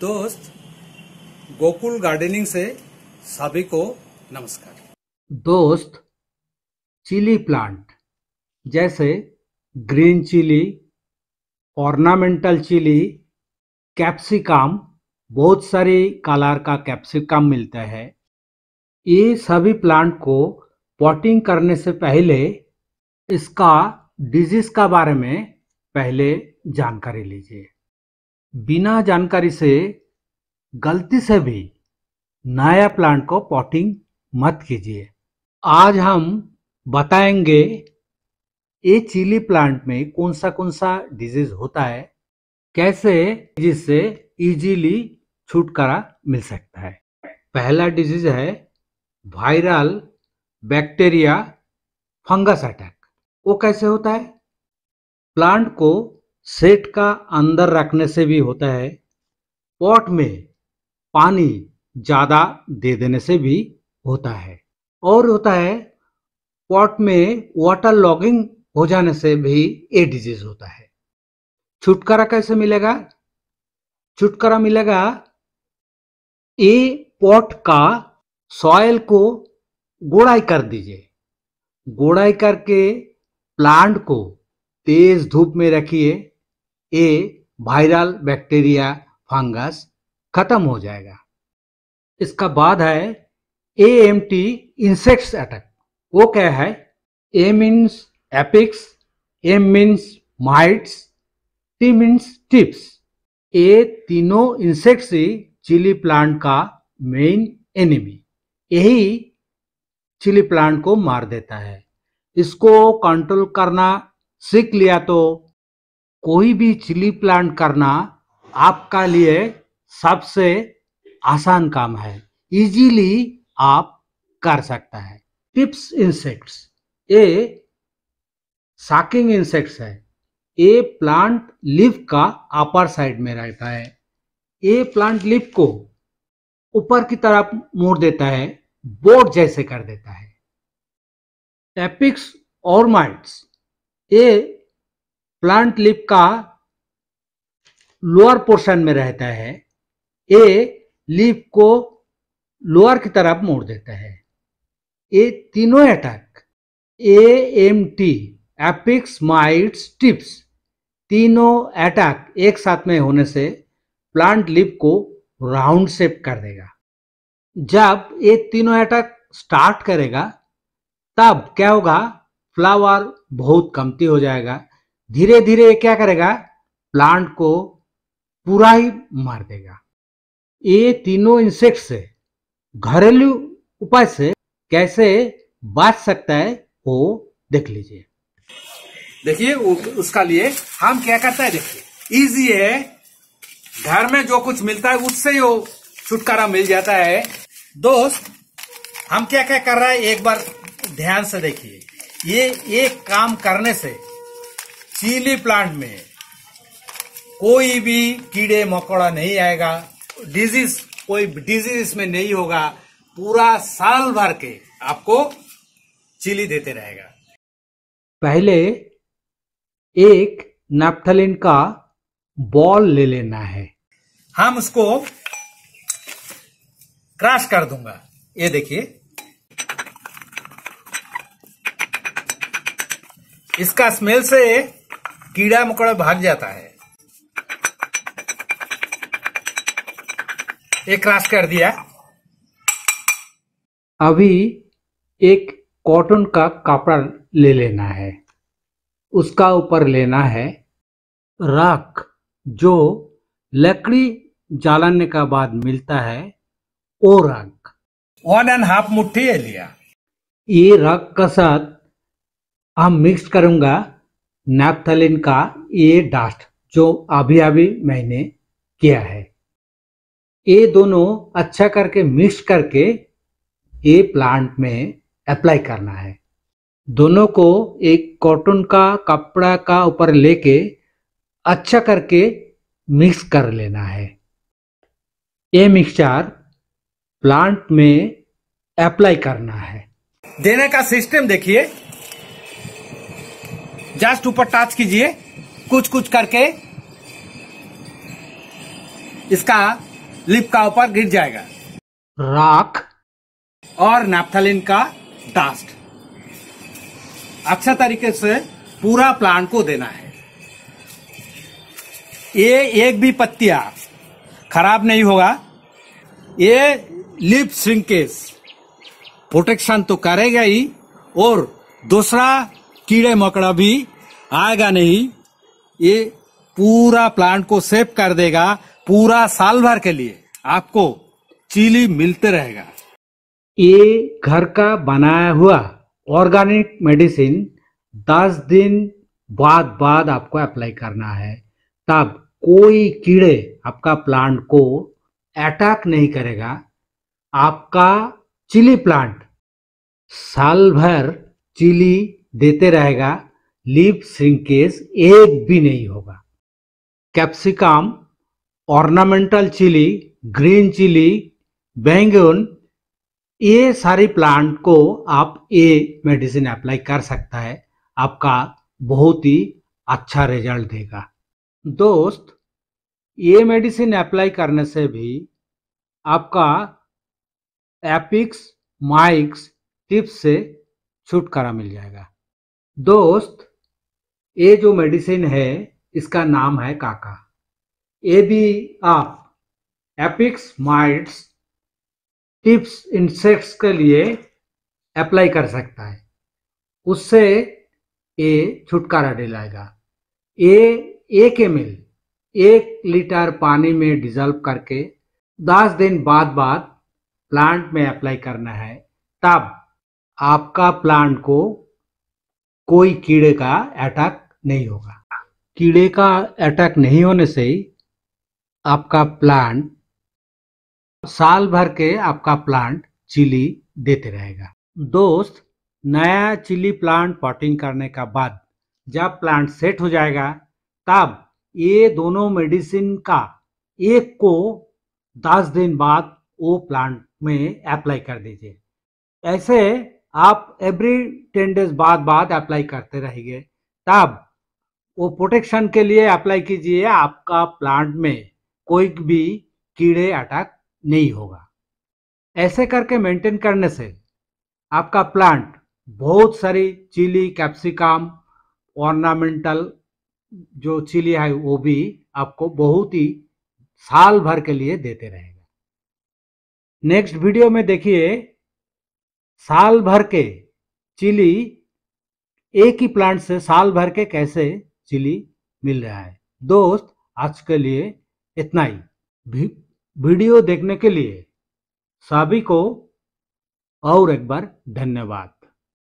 दोस्त गोकुल गार्डनिंग से सभी को नमस्कार दोस्त चिली प्लांट जैसे green chilli ornamental chilli capsicum बहुत सारे कलर का कैप्सिकम मिलता है ये सभी प्लांट को पॉटिंग करने से पहले इसका डिजीज का बारे में पहले जानकारी लीजिए बिना जानकारी से गलती से भी नया प्लांट को पॉटिंग मत कीजिए आज हम बताएंगे ये चिली प्लांट में कौन सा कौन सा डिजीज होता है कैसे जिससे इजीली छुटकारा मिल सकता है पहला डिजीज है वायरल बैक्टीरिया फंगस अटैक वो कैसे होता है प्लांट को सेट का अंदर रखने से भी होता है पॉट में पानी ज़्यादा दे देने से भी होता है और होता है पॉट में वाटर लॉगिंग हो जाने से भी ये डिजीज होता है छुटकारा कैसे मिलेगा छुटकारा मिलेगा ए पॉट का सॉयल को गोड़ाई कर दीजिए गोड़ाई करके प्लांट को तेज धूप में रखिए ये वायरल बैक्टीरिया फंगस खत्म हो जाएगा इसका बाद है A M T insects attack वो क्या है A means aphids M means mites T means thrips ये तीनों इंसेक्ट्स ही चिली प्लांट का मेन एनिमी यही चिली प्लांट को मार देता है इसको कंट्रोल करना सीख लिया तो कोई भी चिली प्लांट करना आपका लिए सबसे आसान काम है इजीली आप कर सकता है टिप्स इंसेक्ट्स ये साकिंग इंसेक्ट्स है ये प्लांट लिफ का अपर साइड में रहता है ये प्लांट लिफ को ऊपर की तरफ मोड़ देता है बोर्ड जैसे कर देता है एपिक्स और माइट्स ये प्लांट लिप का लोअर पोर्शन में रहता है ए लिप को लोअर की तरफ मोड़ देता है ये तीनों attack A M T aphids mites thrips तीनों अटैक एक साथ में होने से प्लांट लिप को राउंड शेप कर देगा जब ये तीनों अटैक स्टार्ट करेगा तब क्या होगा फ्लावर बहुत कमती हो जाएगा धीरे धीरे क्या करेगा प्लांट को पूरा ही मार देगा ये तीनों इंसेक्ट से घरेलू उपाय से कैसे बच सकता है वो देख लीजिए देखिए उसका लिए हम क्या करते हैं देखिए इजी है घर में जो कुछ मिलता है उससे ही छुटकारा मिल जाता है दोस्त हम क्या क्या कर रहा है एक बार ध्यान से देखिए ये एक काम करने से चीली प्लांट में कोई भी कीड़े मकोड़ा नहीं आएगा डिजीज कोई डिजीज इसमें नहीं होगा पूरा साल भर के आपको चिली देते रहेगा पहले एक नेपथलिन का बॉल ले लेना है हम उसको क्रश कर दूंगा ये देखिए इसका स्मेल से कीड़ा मकोड़ा भाग जाता है एक क्रॉस कर दिया अभी एक कॉटन का कपड़ा ले लेना है उसका ऊपर लेना है राख जो लकड़ी जलाने का बाद मिलता है वो राख वन एंड हाफ मुट्ठी है लिया ये राख का साथ हम मिक्स करूंगा नैपथलिन का ये डास्ट जो अभी अभी मैंने किया है ये दोनों अच्छा करके मिक्स करके ये प्लांट में अप्लाई करना है दोनों को एक कॉटन का कपड़ा का ऊपर लेके अच्छा करके मिक्स कर लेना है ये मिक्सचर प्लांट में अप्लाई करना है देने का सिस्टम देखिए जस्ट ऊपर टच कीजिए कुछ कुछ करके इसका लिप का ऊपर गिर जाएगा राख और नेपथलिन का डास्ट अच्छा तरीके से पूरा प्लांट को देना है ये एक भी पत्तिया खराब नहीं होगा ये लिप श्रिंकेज प्रोटेक्शन तो करेगा ही और दूसरा कीड़े मकड़ा भी आएगा नहीं ये पूरा प्लांट को सेव कर देगा पूरा साल भर के लिए आपको चीली मिलते रहेगा ये घर का बनाया हुआ ऑर्गेनिक मेडिसिन 10 दिन बाद बाद आपको अप्लाई करना है तब कोई कीड़े आपका प्लांट को अटैक नहीं करेगा आपका चिली प्लांट साल भर चिली देते रहेगा लीप श्रिंकेज एक भी नहीं होगा capsicum ornamental chilli green chilli बैंगन ये सारी प्लांट को आप ये मेडिसिन अप्लाई कर सकता है आपका बहुत ही अच्छा रिजल्ट देगा दोस्त ये मेडिसिन अप्लाई करने से भी आपका एपिक्स माइक्स टिप्स से छुटकारा मिल जाएगा दोस्त ये जो मेडिसिन है इसका नाम है काका ये भी आप एपिक्स माइट्स टिप्स इंसेक्ट्स के लिए अप्लाई कर सकता है उससे ये छुटकारा दिलाएगा ये एक एम एल एक लीटर पानी में डिजल्व करके दस दिन बाद बाद प्लांट में अप्लाई करना है तब आपका प्लांट को कोई कीड़े का अटैक नहीं होगा कीड़े का अटैक नहीं होने से आपका प्लांट साल भर के आपका प्लांट चिली देते रहेगा दोस्त नया चिली प्लांट पॉटिंग करने का बाद जब प्लांट सेट हो जाएगा तब ये दोनों मेडिसिन का एक को दस दिन बाद वो प्लांट में अप्लाई कर दीजिए ऐसे आप एवरी टेन डेज बाद बाद अप्लाई करते रहेंगे तब वो प्रोटेक्शन के लिए अप्लाई कीजिए आपका प्लांट में कोई भी कीड़े अटैक नहीं होगा ऐसे करके मेंटेन करने से आपका प्लांट बहुत सारी चिली कैप्सिकम ऑर्नामेंटल जो चिली है वो भी आपको बहुत ही साल भर के लिए देते रहेगा नेक्स्ट वीडियो में देखिए साल भर के चिली एक ही प्लांट से साल भर के कैसे चिली मिल रहा है दोस्त आज के लिए इतना ही वीडियो देखने के लिए सभी को और एक बार धन्यवाद